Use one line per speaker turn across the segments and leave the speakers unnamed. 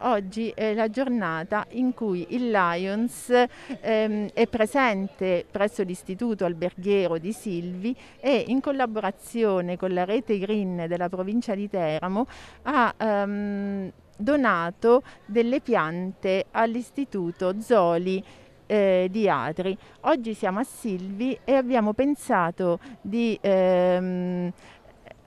Oggi è la giornata in cui il Lions ehm, è presente presso l'Istituto Alberghiero di Silvi e in collaborazione con la rete Green della provincia di Teramo ha ehm, donato delle piante all'Istituto Zoli eh, di Atri. Oggi siamo a Silvi e abbiamo pensato di ehm,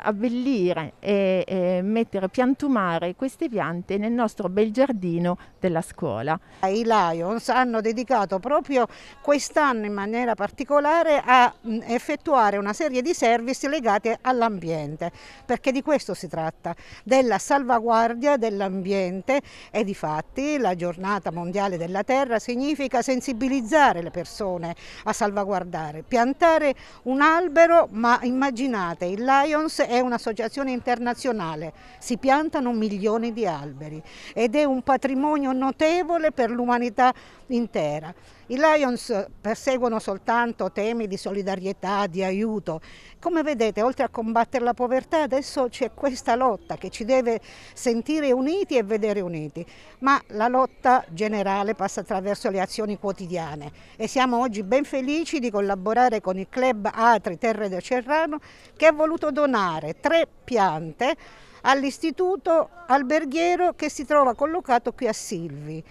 abbellire e, e mettere, piantumare queste piante nel nostro bel giardino della scuola. I Lions hanno dedicato proprio
quest'anno in maniera particolare a mm, effettuare una serie di service legati all'ambiente, perché di questo si tratta, della salvaguardia dell'ambiente e di fatti la giornata mondiale della terra significa sensibilizzare le persone a salvaguardare, piantare un albero, ma immaginate, il Lions è un'associazione internazionale, si piantano milioni di alberi ed è un patrimonio notevole per l'umanità intera. I Lions perseguono soltanto temi di solidarietà, di aiuto. Come vedete, oltre a combattere la povertà, adesso c'è questa lotta che ci deve sentire uniti e vedere uniti. Ma la lotta generale passa attraverso le azioni quotidiane e siamo oggi ben felici di collaborare con il club Atri Terre del Cerrano che ha voluto donare tre piante all'istituto alberghiero che si trova collocato qui a Silvi.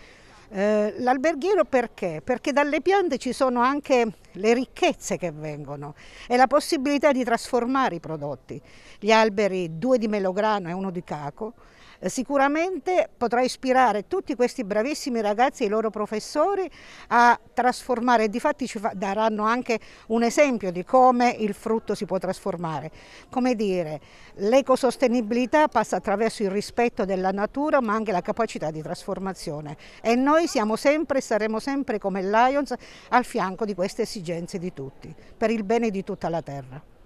Eh, l'alberghiero perché? Perché dalle piante ci sono anche le ricchezze che vengono e la possibilità di trasformare i prodotti. Gli alberi, due di melograno e uno di caco, eh, sicuramente potrà ispirare tutti questi bravissimi ragazzi e i loro professori a trasformare, e di fatti ci daranno anche un esempio di come il frutto si può trasformare. Come dire, l'ecosostenibilità passa attraverso il rispetto della natura ma anche la capacità di trasformazione e noi siamo sempre e saremo sempre come Lions al fianco di queste esigenze di tutti, per il bene di tutta la terra.